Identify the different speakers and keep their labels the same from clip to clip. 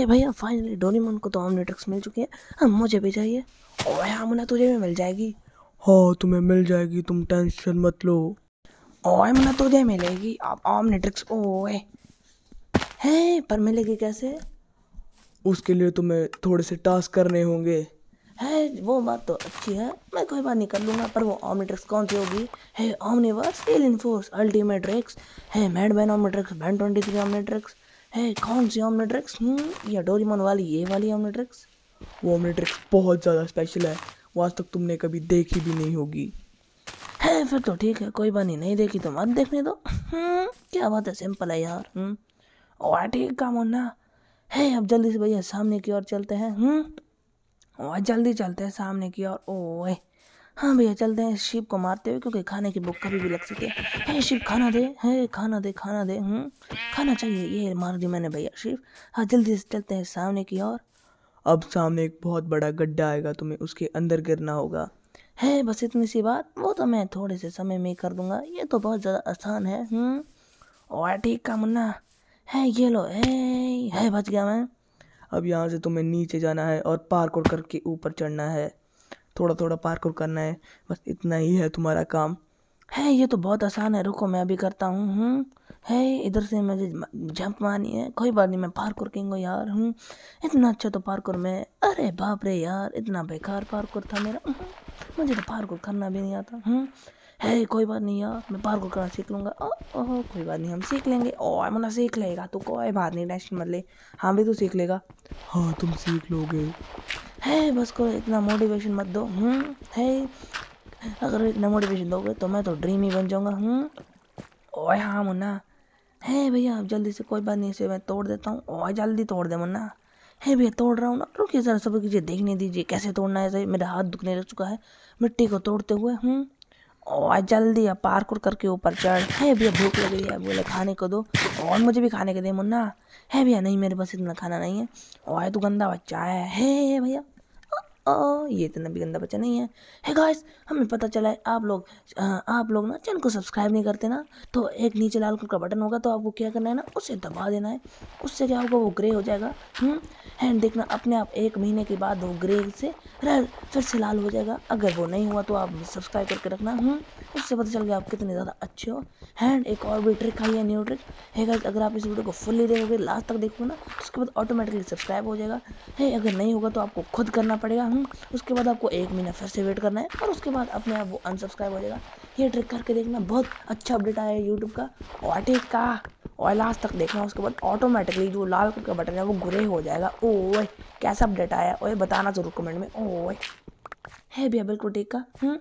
Speaker 1: अरे भैया finally Doraemon को तो ऑमलेट्रिक्स मिल चुकी है हाँ मुझे भी चाहिए और भैया मुना तुझे भी मिल जाएगी
Speaker 2: हाँ तुम्हें मिल जाएगी तुम टेंशन मत लो
Speaker 1: ओए मुना तुझे मिलेगी आप ऑमलेट्रिक्स ओए है पर मिलेगी कैसे
Speaker 2: उसके लिए तुम्हें तो थोड़े से टास्क करने होंगे
Speaker 1: है वो बात तो अच्छी है मैं कोई बात नहीं कर लूँगा पर वो ऑमनीट्रिक्स कौन सी होगी है omnivores alien force Ultimatrix है madman Omnitrix Ben twenty three Omnitrix है कौन सी ऑमलेट्रिक्स या डोरीमोन वाली ये वाली ऑमलेट्रिक्स
Speaker 2: वो ऑमलेट्रिक्स बहुत ज़्यादा स्पेशल है वो आज तक तुमने कभी देखी भी नहीं होगी
Speaker 1: है फिर तो ठीक है कोई बात नहीं नहीं देखी तो मत देखने दो हम्म, क्या बात है सिंपल है यार हम्म, और ठीक काम हो ना है अब जल्दी से भैया सामने की ओर चलते हैं हम्म, और जल्दी चलते हैं सामने की ओर ओए हाँ भैया चलते हैं शिव को मारते हुए क्योंकि खाने की भूख कभी भी लग सकती है हे शिव खाना दे है खाना दे खाना दे हम्म खाना चाहिए ये मार दी मैंने भैया शिव हाँ जल्दी से चलते हैं सामने की ओर
Speaker 2: अब सामने एक बहुत बड़ा गड्ढा आएगा तुम्हें उसके अंदर गिरना होगा
Speaker 1: है बस इतनी सी बात वो तो मैं थोड़े से समय में कर दूंगा ये तो बहुत ज़्यादा आसान है हम्म और ठीक का मुन्ना है ये लो है बच गया मैं
Speaker 2: अब यहाँ से तुम्हें नीचे जाना है और पार्कोर करके ऊपर चढ़ना है थोड़ा थोड़ा पार्कोर करना है बस इतना ही है तुम्हारा
Speaker 1: काम है ये तो बहुत आसान है रुको मैं अभी करता हूँ हूँ हम्म। है इधर से मुझे जंप मारनी है कोई बात नहीं मैं पार्कोर किंग यार हूँ इतना अच्छा तो पार्कोर में अरे बाप रे यार इतना बेकार पार्कोर था मेरा हम्म। मुझे तो पार्कोर करना भी नहीं आता हूँ हम्म। है कोई बात नहीं यार मैं पार्कोर करना सीख लूँगा ओह कोई बात नहीं हम सीख लेंगे ओ मना सीख लेगा तो कोई बात नहीं टेंशन मत ले हाँ भी तू सीख लेगा
Speaker 2: हाँ तुम सीख लोगे
Speaker 1: है बस को इतना मोटिवेशन मत दो हूँ हम्म, है अगर इतना मोटिवेशन दोगे तो मैं तो ड्रीम ही बन जाऊँगा हूँ हम्म, ओए हाँ मुन्ना है भैया अब जल्दी से कोई बात नहीं इसे मैं तोड़ देता हूँ ओए जल्दी तोड़ दे मुन्ना है भैया तोड़ रहा हूँ ना रुकिए सर सब कीजिए देखने दीजिए कैसे तोड़ना है सही मेरा हाथ दुखने लग चुका है मिट्टी को तोड़ते हुए हूँ हम्म। और जल्दी अब पार्कुर करके ऊपर चढ़ है भैया भूख लग रही है बोले खाने को दो और मुझे भी खाने के दे मुन्ना है भैया नहीं मेरे पास इतना खाना नहीं है और तू तो गंदा बच्चा है, है भैया ओ ये इतना भी गंदा बच्चा नहीं है है गाइस हमें पता चला है आप लोग आप लोग ना चैनल को सब्सक्राइब नहीं करते ना तो एक नीचे लाल कलर का बटन होगा तो आपको क्या करना है ना उसे दबा देना है उससे क्या होगा वो ग्रे हो जाएगा एंड हम्म, देखना अपने आप एक महीने के बाद वो ग्रे से फिर से लाल हो जाएगा अगर वो नहीं हुआ तो आप सब्सक्राइब करके रखना हम्म, उससे पता चल गया आप कितने ज़्यादा अच्छे हो एंड एक और भी ट्रिक आई है न्यू ट्रिक है गाइस अगर आप इस वीडियो को फुल्ली देखोगे लास्ट तक देखोगे ना उसके बाद ऑटोमेटिकली सब्सक्राइब हो जाएगा है अगर नहीं होगा तो आपको खुद करना पड़ेगा हूँ उसके बाद आपको एक महीना फिर से वेट करना है और उसके बाद अपने आप वो अनसब्सक्राइब हो जाएगा ये ट्रिक करके देखना बहुत अच्छा अपडेट आया है यूट्यूब का ऑटे का और लास्ट तक देखना उसके बाद ऑटोमेटिकली जो लाल कलर का बटन है वो ग्रे हो जाएगा ओए कैसा अपडेट आया ओए बताना ज़रूर कमेंट में ओए है भैया बिल्कुल ठीक का हूँ हम्म,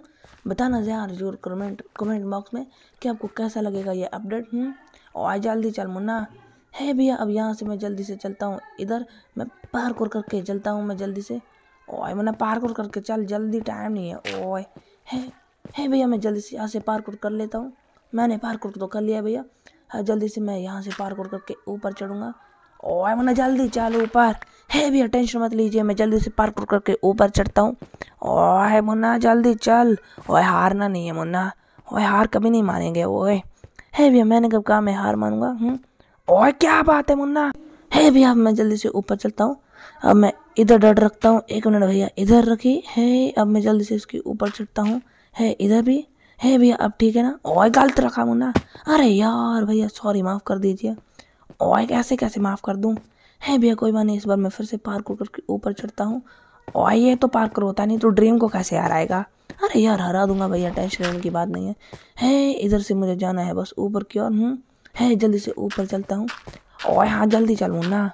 Speaker 1: बताना यार जरूर कमेंट कमेंट बॉक्स में कि आपको कैसा लगेगा ये अपडेट हूँ हम्म, और जल्दी चल मुन्ना है भैया अब यहाँ से मैं जल्दी से चलता हूँ इधर मैं पार कर करके चलता हूँ मैं जल्दी से ओए मैंने पार्कुर करके चल जल्दी टाइम नहीं है ओए है है भैया मैं जल्दी से यहाँ से पार्कुर कर लेता हूँ मैंने पार्कुर तो कर लिया भैया हाँ जल्दी से मैं यहाँ से पार्कुर करके ऊपर चढ़ूँगा ओए मैंने जल्दी चल ऊपर है भैया टेंशन मत लीजिए मैं जल्दी से पार्कुर करके ऊपर चढ़ता हूँ ओए मुन्ना जल्दी चल ओए हारना नहीं है मुन्ना ओए हार कभी नहीं मानेंगे ओए है भैया मैंने कब कहा मैं हार मानूंगा हूँ हम्म? ओए क्या बात है मुन्ना है भैया मैं जल्दी से ऊपर चलता हूँ अब मैं इधर डट रखता हूँ एक मिनट भैया इधर रखी है अब मैं जल्दी से इसके ऊपर चढ़ता हूँ है इधर भी है भैया अब ठीक है ना ओए गलत रखा ना अरे यार भैया सॉरी माफ़ कर दीजिए ओए कैसे कैसे माफ़ कर दूँ है भैया कोई बात नहीं इस बार मैं फिर से पार्क करके ऊपर चढ़ता हूँ ओए ये तो पार्क होता नहीं तो ड्रीम को कैसे हराएगा अरे यार हरा दूंगा भैया टेंशन लेने की बात नहीं है है इधर से मुझे जाना है बस ऊपर की ओर हूँ हम्म। है जल्दी से ऊपर चलता हूँ और हाँ जल्दी चलो ना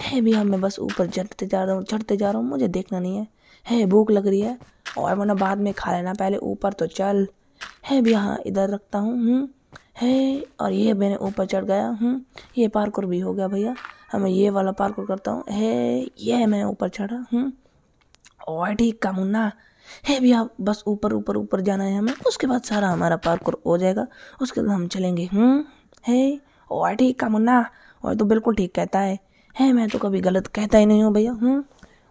Speaker 1: है भैया हाँ, मैं बस ऊपर चढ़ते जा रहा हूँ चढ़ते जा रहा हूँ मुझे देखना नहीं है है भूख लग रही है और वरना बाद में खा लेना पहले ऊपर तो चल है भैया हाँ इधर रखता हूँ हम्म। है और ये मैंने ऊपर चढ़ गया हूँ हम्म। ये पार्कुर भी हो गया भैया हमें हाँ, मैं ये वाला पार्कुर करता हूँ है ये मैं ऊपर चढ़ा हूँ हम्म। और ठीक का मुन्ना है भैया हाँ, बस ऊपर ऊपर ऊपर जाना है हमें उसके बाद सारा हमारा पार्कुर हो जाएगा उसके बाद हम चलेंगे हूँ है और ठीक का मुन्ना और तो बिल्कुल ठीक कहता है है मैं तो कभी गलत कहता ही नहीं हूँ भैया हूँ हम्म?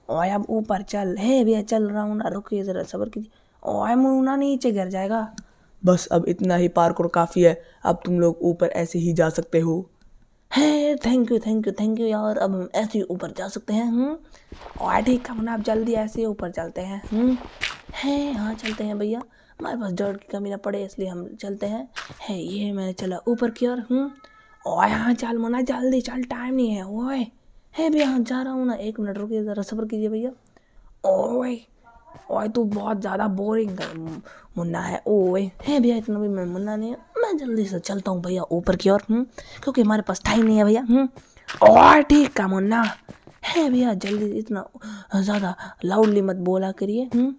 Speaker 1: और अब ऊपर चल है भैया चल रहा हूँ ना रुकिए ज़रा सबर कीजिए और मुन्ना नीचे गिर जाएगा
Speaker 2: बस अब इतना ही पार्क और काफ़ी है अब तुम लोग ऊपर ऐसे ही जा सकते हो
Speaker 1: है thank you thank you thank you यार अब हम ऐसे ही ऊपर जा सकते हैं हम हम्म? और ठीक है ना आप जल्दी ऐसे ही ऊपर चलते हैं हम हम्म? है हाँ चलते हैं भैया हमारे पास डर की कमी ना पड़े इसलिए हम चलते हैं है ये मैंने चला ऊपर की ओर हूँ ओ यहाँ चल मना जल्दी चल टाइम नहीं है ओए है भैया जा रहा हूँ ना एक मिनट रुकिए ज़रा सफ़र कीजिए भैया ओए ओए तू बहुत ज़्यादा बोरिंग मुन्ना है ओए है भैया इतना भी मैं मुन्ना नहीं है मैं जल्दी से चलता हूँ भैया ऊपर की ओर हम्म, क्योंकि हमारे पास टाइम नहीं है भैया और हम्म। ठीक है मुन्ना है भैया जल्दी इतना ज़्यादा
Speaker 2: लाउडली मत बोला करिए हम्म।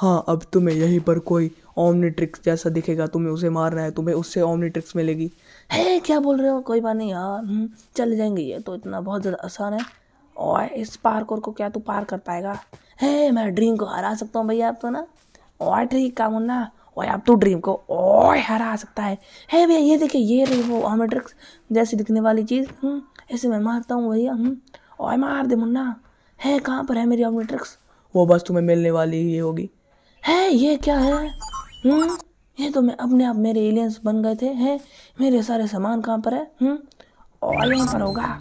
Speaker 2: हाँ अब तुम्हें यहीं पर कोई ओमनी ट्रिक्स जैसा दिखेगा तुम्हें उसे मारना है तुम्हें उससे ओमनी ट्रिक्स मिलेगी है क्या बोल रहे हो कोई बात नहीं यार हम्म,
Speaker 1: चले जाएंगे ये तो इतना बहुत ज़्यादा आसान है और इस पार्कोर को क्या तू पार कर पाएगा है मैं ड्रीम को हरा सकता हूँ भैया आप तो ना और ठीक काम ना और अब तो ड्रीम को और हरा सकता है है भैया ये देखिए ये रही वो ऑमेट्रिक्स जैसी दिखने वाली चीज़ ऐसे हम्म, मैं मारता हूँ भैया और हम्म। मार दे मुन्ना है कहाँ पर है मेरी ऑमेट्रिक्स
Speaker 2: वो बस तुम्हें मिलने वाली ही होगी
Speaker 1: है ये क्या है हम्म ये तो मैं अपने आप मेरे एलियंस बन गए थे हैं मेरे सारे सामान कहाँ पर है हम्म
Speaker 2: और यहाँ पर होगा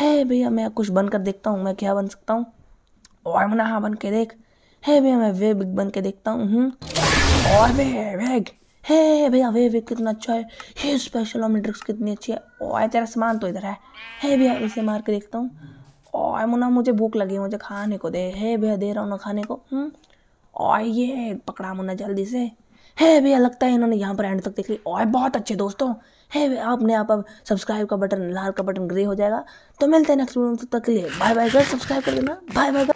Speaker 1: है भैया मैं कुछ बनकर देखता हूँ मैं क्या बन सकता हूँ और मना हाँ बन के देख है भैया मैं वे बन के देखता हूँ हम्म। और वे वेग हे भैया वे वे कितना अच्छा है हे स्पेशल ऑमेट्रिक्स कितनी अच्छी है और तेरा सामान तो इधर है हे भैया उसे मार के देखता हूँ और मुना मुझे भूख लगी मुझे खाने को दे हे भैया दे रहा हूँ ना खाने को हम्म और ये पकड़ा मुन्ना जल्दी से है भैया लगता है इन्होंने यहाँ पर एंड तक देख ली और बहुत अच्छे दोस्तों है भैया आपने आप अब सब्सक्राइब का बटन लाल का बटन ग्रे हो जाएगा तो मिलते हैं नेक्स्ट वीडियो तक के लिए बाय बाय सब्सक्राइब कर लेना बाय बाय